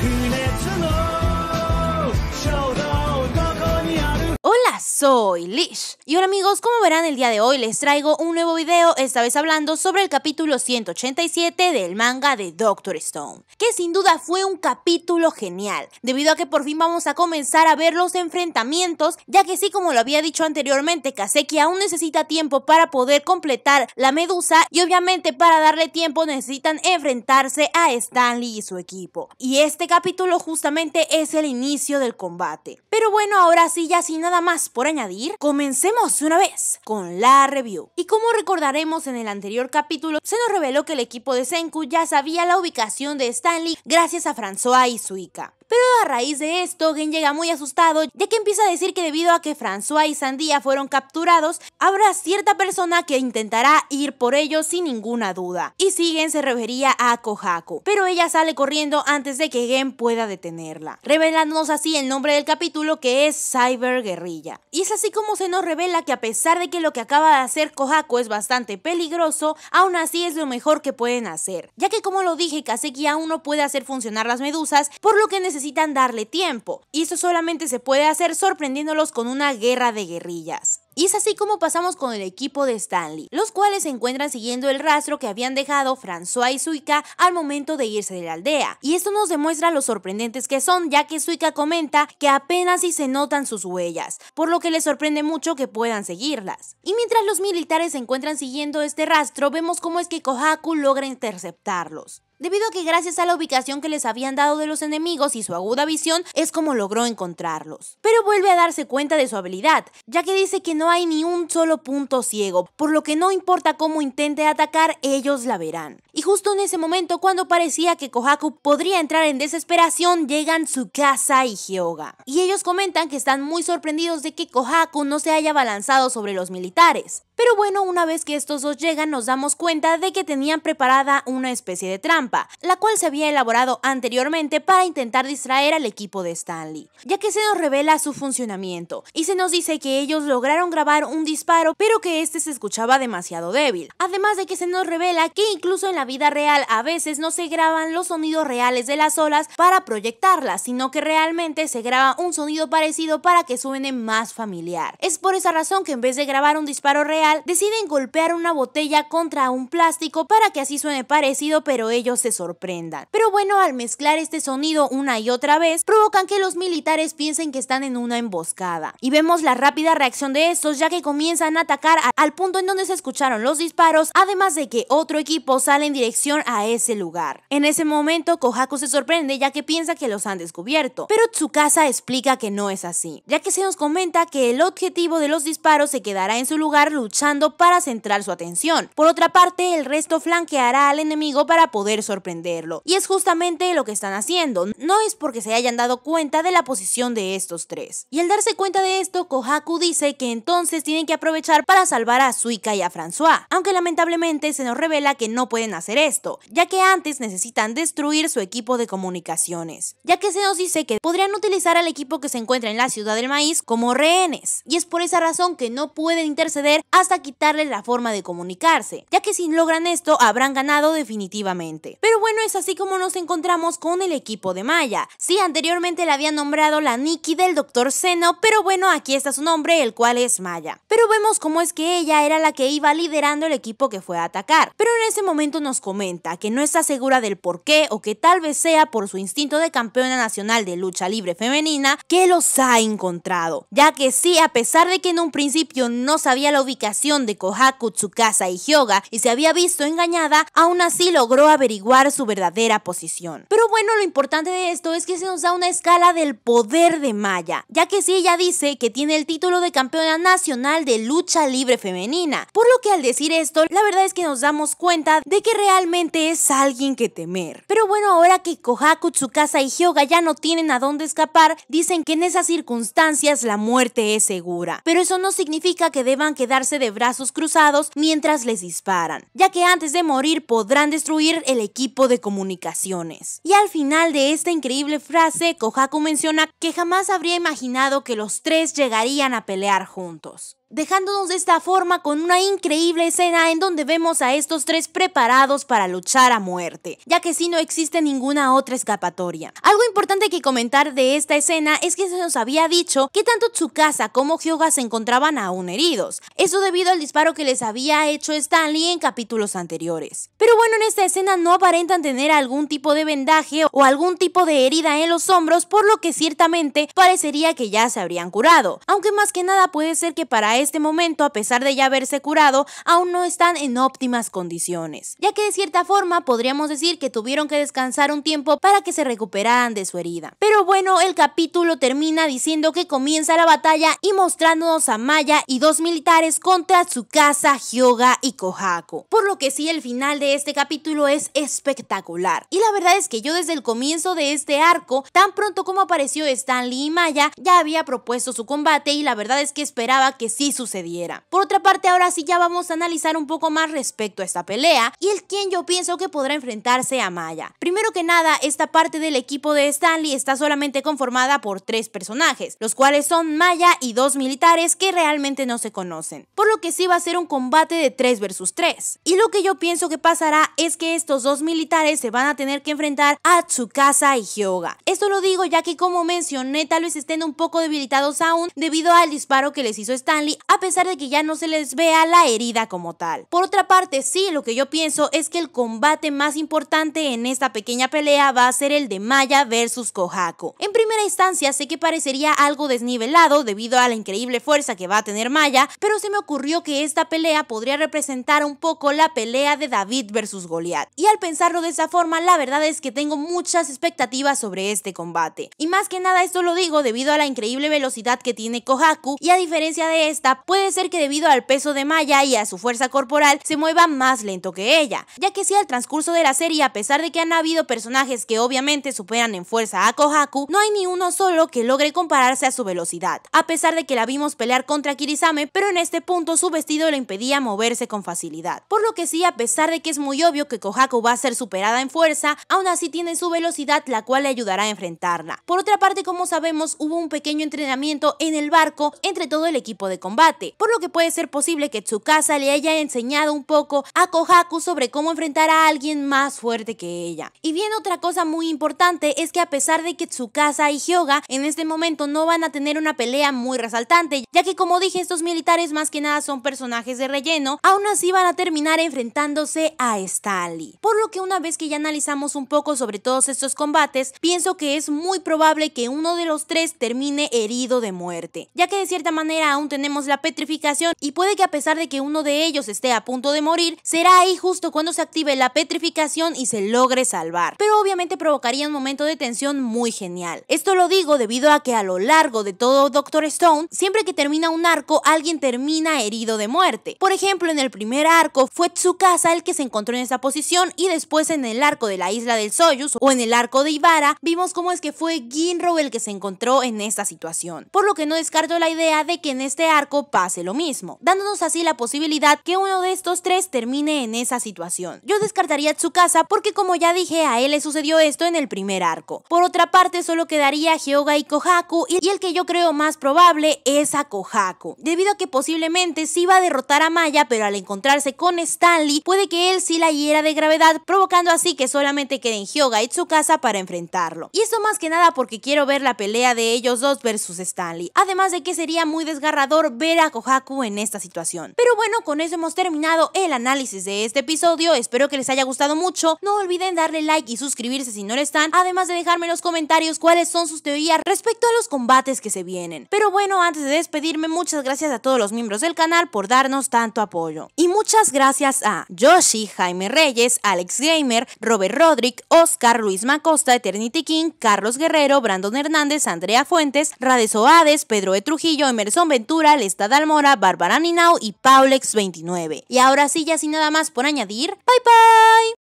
그네 주노 soy Lish. Y hola amigos, como verán el día de hoy les traigo un nuevo video, esta vez hablando sobre el capítulo 187 del manga de Doctor Stone, que sin duda fue un capítulo genial, debido a que por fin vamos a comenzar a ver los enfrentamientos, ya que sí como lo había dicho anteriormente, Kaseki aún necesita tiempo para poder completar la medusa y obviamente para darle tiempo necesitan enfrentarse a Stanley y su equipo. Y este capítulo justamente es el inicio del combate. Pero bueno, ahora sí, ya sin nada más por añadir, comencemos una vez con la review. Y como recordaremos en el anterior capítulo, se nos reveló que el equipo de Senku ya sabía la ubicación de Stanley gracias a François y Suika. Pero a raíz de esto, Gen llega muy asustado, ya que empieza a decir que debido a que François y Sandía fueron capturados, habrá cierta persona que intentará ir por ellos sin ninguna duda. Y si Gen se refería a Kohaku, pero ella sale corriendo antes de que Gen pueda detenerla, revelándonos así el nombre del capítulo que es Cyber Guerrilla. Y es así como se nos revela que a pesar de que lo que acaba de hacer Kohaku es bastante peligroso, aún así es lo mejor que pueden hacer, ya que como lo dije, Kaseki aún no puede hacer funcionar las medusas, por lo que necesita necesitan darle tiempo, y eso solamente se puede hacer sorprendiéndolos con una guerra de guerrillas. Y es así como pasamos con el equipo de Stanley, los cuales se encuentran siguiendo el rastro que habían dejado François y Suika al momento de irse de la aldea. Y esto nos demuestra lo sorprendentes que son, ya que Suika comenta que apenas si se notan sus huellas, por lo que les sorprende mucho que puedan seguirlas. Y mientras los militares se encuentran siguiendo este rastro, vemos cómo es que Kohaku logra interceptarlos debido a que gracias a la ubicación que les habían dado de los enemigos y su aguda visión es como logró encontrarlos. Pero vuelve a darse cuenta de su habilidad, ya que dice que no hay ni un solo punto ciego, por lo que no importa cómo intente atacar, ellos la verán. Y justo en ese momento, cuando parecía que Kohaku podría entrar en desesperación, llegan su casa y Hyoga. Y ellos comentan que están muy sorprendidos de que Kohaku no se haya balanzado sobre los militares. Pero bueno, una vez que estos dos llegan nos damos cuenta de que tenían preparada una especie de trampa, la cual se había elaborado anteriormente para intentar distraer al equipo de Stanley, ya que se nos revela su funcionamiento y se nos dice que ellos lograron grabar un disparo pero que este se escuchaba demasiado débil, además de que se nos revela que incluso en la vida real a veces no se graban los sonidos reales de las olas para proyectarlas, sino que realmente se graba un sonido parecido para que suene más familiar. Es por esa razón que en vez de grabar un disparo real, deciden golpear una botella contra un plástico para que así suene parecido pero ellos se sorprendan. Pero bueno, al mezclar este sonido una y otra vez, provocan que los militares piensen que están en una emboscada. Y vemos la rápida reacción de estos ya que comienzan a atacar al punto en donde se escucharon los disparos, además de que otro equipo sale en dirección a ese lugar. En ese momento, Kohaku se sorprende ya que piensa que los han descubierto, pero Tsukasa explica que no es así, ya que se nos comenta que el objetivo de los disparos se quedará en su lugar luchando para centrar su atención. Por otra parte, el resto flanqueará al enemigo para poder sorprenderlo. Y es justamente lo que están haciendo. No es porque se hayan dado cuenta de la posición de estos tres. Y al darse cuenta de esto, Kohaku dice que entonces tienen que aprovechar para salvar a Suika y a François. Aunque lamentablemente se nos revela que no pueden hacer esto, ya que antes necesitan destruir su equipo de comunicaciones. Ya que se nos dice que podrían utilizar al equipo que se encuentra en la ciudad del maíz como rehenes. Y es por esa razón que no pueden interceder a hasta quitarle la forma de comunicarse, ya que si logran esto habrán ganado definitivamente. Pero bueno, es así como nos encontramos con el equipo de Maya. Sí, anteriormente la había nombrado la Nikki del Dr. Seno, pero bueno, aquí está su nombre, el cual es Maya. Pero vemos cómo es que ella era la que iba liderando el equipo que fue a atacar. Pero en ese momento nos comenta que no está segura del por qué o que tal vez sea por su instinto de campeona nacional de lucha libre femenina que los ha encontrado. Ya que sí, a pesar de que en un principio no sabía la ubicación de Kohaku, Tsukasa y Hyoga y se había visto engañada, aún así logró averiguar su verdadera posición. Pero bueno, lo importante de esto es que se nos da una escala del poder de Maya, ya que si ella dice que tiene el título de campeona nacional de lucha libre femenina, por lo que al decir esto, la verdad es que nos damos cuenta de que realmente es alguien que temer. Pero bueno, ahora que Kohaku, Tsukasa y Hyoga ya no tienen a dónde escapar, dicen que en esas circunstancias la muerte es segura. Pero eso no significa que deban quedarse de brazos cruzados mientras les disparan, ya que antes de morir podrán destruir el equipo de comunicaciones. Y al final de esta increíble frase, Kohaku menciona que jamás habría imaginado que los tres llegarían a pelear juntos dejándonos de esta forma con una increíble escena en donde vemos a estos tres preparados para luchar a muerte, ya que si no existe ninguna otra escapatoria. Algo importante que comentar de esta escena es que se nos había dicho que tanto Tsukasa como Hyoga se encontraban aún heridos, eso debido al disparo que les había hecho Stanley en capítulos anteriores. Pero bueno, en esta escena no aparentan tener algún tipo de vendaje o algún tipo de herida en los hombros, por lo que ciertamente parecería que ya se habrían curado, aunque más que nada puede ser que para este momento, a pesar de ya haberse curado, aún no están en óptimas condiciones, ya que de cierta forma podríamos decir que tuvieron que descansar un tiempo para que se recuperaran de su herida. Pero bueno, el capítulo termina diciendo que comienza la batalla y mostrándonos a Maya y dos militares contra Tsukasa, Hyoga y Kohaku. Por lo que sí, el final de este capítulo es espectacular. Y la verdad es que yo desde el comienzo de este arco, tan pronto como apareció Stanley y Maya, ya había propuesto su combate y la verdad es que esperaba que sí sucediera. Por otra parte, ahora sí ya vamos a analizar un poco más respecto a esta pelea y el quien yo pienso que podrá enfrentarse a Maya. Primero que nada, esta parte del equipo de Stanley está solamente conformada por tres personajes, los cuales son Maya y dos militares que realmente no se conocen, por lo que sí va a ser un combate de 3 versus 3. Y lo que yo pienso que pasará es que estos dos militares se van a tener que enfrentar a Tsukasa y Hyoga. Esto lo digo ya que como mencioné, tal vez estén un poco debilitados aún debido al disparo que les hizo Stanley a pesar de que ya no se les vea la herida como tal. Por otra parte, sí, lo que yo pienso es que el combate más importante en esta pequeña pelea va a ser el de Maya versus Kohaku. En primera instancia sé que parecería algo desnivelado debido a la increíble fuerza que va a tener Maya, pero se me ocurrió que esta pelea podría representar un poco la pelea de David versus Goliath. Y al pensarlo de esa forma, la verdad es que tengo muchas expectativas sobre este combate. Y más que nada esto lo digo debido a la increíble velocidad que tiene Kohaku y a diferencia de este, puede ser que debido al peso de Maya y a su fuerza corporal se mueva más lento que ella, ya que si al transcurso de la serie, a pesar de que han habido personajes que obviamente superan en fuerza a Kohaku, no hay ni uno solo que logre compararse a su velocidad, a pesar de que la vimos pelear contra Kirisame, pero en este punto su vestido le impedía moverse con facilidad. Por lo que sí, a pesar de que es muy obvio que Kohaku va a ser superada en fuerza, aún así tiene su velocidad la cual le ayudará a enfrentarla. Por otra parte, como sabemos, hubo un pequeño entrenamiento en el barco entre todo el equipo de combate por lo que puede ser posible que Tsukasa le haya enseñado un poco a Kohaku sobre cómo enfrentar a alguien más fuerte que ella. Y bien otra cosa muy importante es que a pesar de que Tsukasa y Hyoga en este momento no van a tener una pelea muy resaltante, ya que como dije estos militares más que nada son personajes de relleno, aún así van a terminar enfrentándose a Stali. Por lo que una vez que ya analizamos un poco sobre todos estos combates, pienso que es muy probable que uno de los tres termine herido de muerte, ya que de cierta manera aún tenemos la petrificación y puede que a pesar de que uno de ellos esté a punto de morir, será ahí justo cuando se active la petrificación y se logre salvar. Pero obviamente provocaría un momento de tensión muy genial. Esto lo digo debido a que a lo largo de todo Doctor Stone, siempre que termina un arco, alguien termina herido de muerte. Por ejemplo, en el primer arco fue Tsukasa el que se encontró en esa posición y después en el arco de la isla del Soyuz o en el arco de Ibara, vimos cómo es que fue Ginro el que se encontró en esta situación. Por lo que no descarto la idea de que en este arco pase lo mismo, dándonos así la posibilidad que uno de estos tres termine en esa situación. Yo descartaría a Tsukasa porque como ya dije a él le sucedió esto en el primer arco. Por otra parte solo quedaría Hyoga y Kohaku y el que yo creo más probable es a Kohaku, debido a que posiblemente sí va a derrotar a Maya pero al encontrarse con Stanley puede que él sí la hiera de gravedad provocando así que solamente queden Hyoga y Tsukasa para enfrentarlo. Y eso más que nada porque quiero ver la pelea de ellos dos versus Stanley, además de que sería muy desgarrador ver a Kohaku en esta situación. Pero bueno, con eso hemos terminado el análisis de este episodio. Espero que les haya gustado mucho. No olviden darle like y suscribirse si no lo están, además de dejarme en los comentarios cuáles son sus teorías respecto a los combates que se vienen. Pero bueno, antes de despedirme, muchas gracias a todos los miembros del canal por darnos tanto apoyo. Y muchas gracias a Yoshi, Jaime Reyes, Alex Gamer, Robert Rodrick, Oscar, Luis Macosta, Eternity King, Carlos Guerrero, Brandon Hernández, Andrea Fuentes, Rades Oades, Pedro E. Trujillo, Emerson Ventura, Les Está Almora, Barbara Ninao y Paulex29. Y ahora sí, ya sin nada más por añadir, bye bye.